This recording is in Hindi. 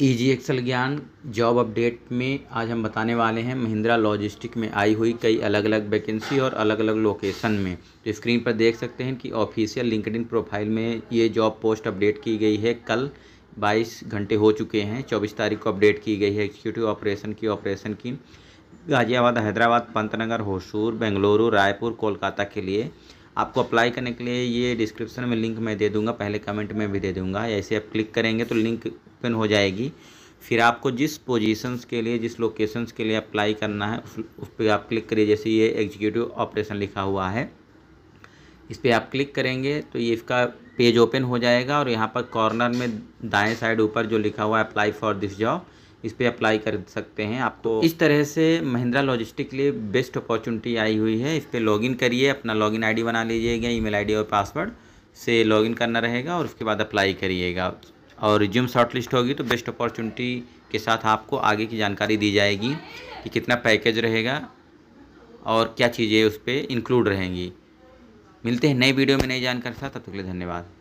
easy Excel Gyan job update में आज हम बताने वाले हैं महिंद्रा लॉजिस्टिक में आई हुई कई अलग अलग वैकेंसी और अलग अलग लोकेशन में तो स्क्रीन पर देख सकते हैं कि ऑफिशियल लिंकड प्रोफाइल में ये जॉब पोस्ट अपडेट की गई है कल 22 घंटे हो चुके हैं 24 तारीख को अपडेट की गई है एक्जीक्यूटिव ऑपरेशन की ऑपरेशन की गाज़ियाबाद हैदराबाद पंतनगर होशूर बेंगलुरु रायपुर कोलकाता के लिए आपको अप्लाई करने के लिए ये डिस्क्रिप्शन में लिंक मैं दे दूंगा पहले कमेंट में भी दे दूंगा ऐसे आप क्लिक करेंगे तो लिंक ओपन हो जाएगी फिर आपको जिस पोजीशंस के लिए जिस लोकेशंस के लिए अप्लाई करना है उस, उस पर आप क्लिक करिए जैसे ये एग्जीक्यूटिव ऑपरेशन लिखा हुआ है इस पर आप क्लिक करेंगे तो ये इसका पेज ओपन हो जाएगा और यहाँ पर कॉर्नर में दाएं साइड ऊपर जो लिखा हुआ है अप्लाई फॉर दिस जॉब इस पर अप्लाई कर सकते हैं आपको तो इस तरह से महिंद्रा लॉजिस्टिक के लिए बेस्ट अपॉर्चुनिटी आई हुई है इस पर लॉगिन करिए अपना लॉगिन आईडी बना लीजिएगा ईमेल आईडी और पासवर्ड से लॉगिन करना रहेगा और उसके बाद अप्लाई करिएगा और रिज्यूम शॉर्ट लिस्ट होगी तो बेस्ट अपॉर्चुनिटी के साथ आपको आगे की जानकारी दी जाएगी कि कितना पैकेज रहेगा और क्या चीज़ें उस पर इंक्लूड रहेंगी मिलते हैं नए वीडियो में नई जानकारी साथ तब तक के लिए धन्यवाद